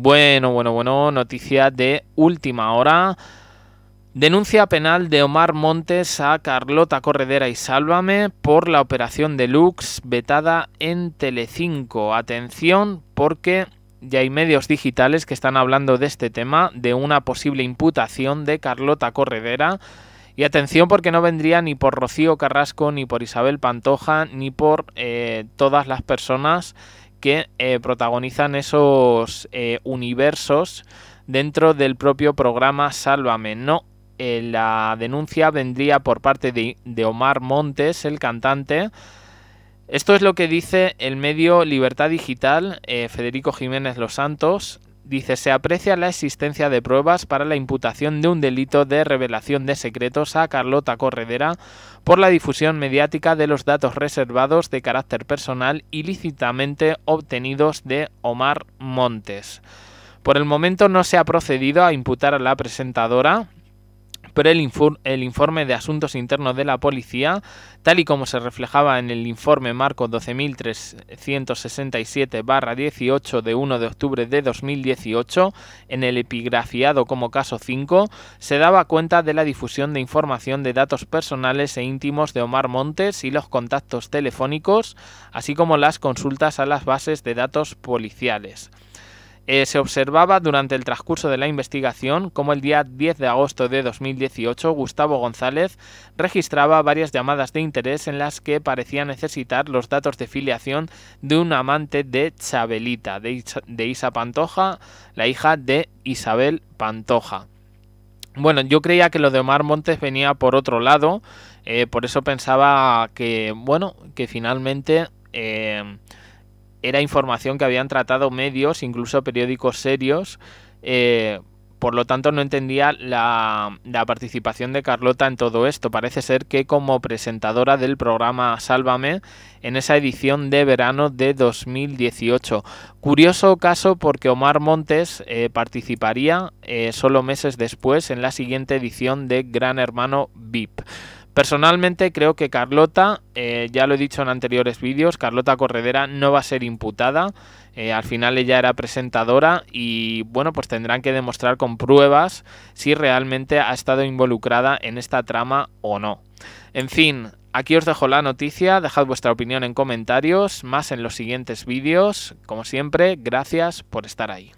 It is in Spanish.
Bueno, bueno, bueno, noticia de última hora. Denuncia penal de Omar Montes a Carlota Corredera y Sálvame por la operación Deluxe vetada en Telecinco. Atención porque ya hay medios digitales que están hablando de este tema, de una posible imputación de Carlota Corredera. Y atención porque no vendría ni por Rocío Carrasco, ni por Isabel Pantoja, ni por eh, todas las personas que eh, protagonizan esos eh, universos dentro del propio programa Sálvame. No, eh, la denuncia vendría por parte de, de, Omar Montes, el cantante. Esto es lo que dice el medio Libertad Digital, Federico Jiménez Los Santos, Dice, se aprecia la existencia de pruebas para la imputación de un delito de revelación de secretos a Carlota Corredera por la difusión mediática de los datos reservados de carácter personal ilícitamente obtenidos de Omar Montes. Por el momento no se ha procedido a imputar a la presentadora, el, el, informe de asuntos internos de la policía, tal y como se reflejaba en el informe marco 12.367-18 de 1 de octubre de 2018, en el epigrafiado como caso 5, se daba cuenta de la difusión de información de datos personales e íntimos de Omar Montes y los contactos telefónicos, así como las consultas a las bases de datos policiales. Eh, se observaba durante el transcurso de la investigación cómo el día 10 de agosto de 2018 Gustavo González registraba varias llamadas de interés en las que parecía necesitar los datos de filiación de un amante de Chabelita, de, Isa, Pantoja, la hija de Isabel Pantoja. Bueno, yo creía que lo de Omar Montes venía por otro lado, eh, por eso pensaba que, bueno, que finalmente... Eh, era información que habían tratado medios, incluso periódicos serios. Eh, por lo tanto, no entendía la, participación de Carlota en todo esto. Parece ser que como presentadora del programa Sálvame en esa edición de verano de 2018. Curioso caso porque Omar Montes eh, participaría eh, solo meses después en la siguiente edición de Gran Hermano VIP. Personalmente creo que Carlota, eh, ya lo he dicho en anteriores vídeos, Carlota Corredera no va a ser imputada. Eh, al final ella era presentadora y bueno, pues tendrán que demostrar con pruebas si realmente ha estado involucrada en esta trama o no. En fin, aquí os dejo la noticia, dejad vuestra opinión en comentarios, más en los siguientes vídeos. Como siempre, gracias por estar ahí.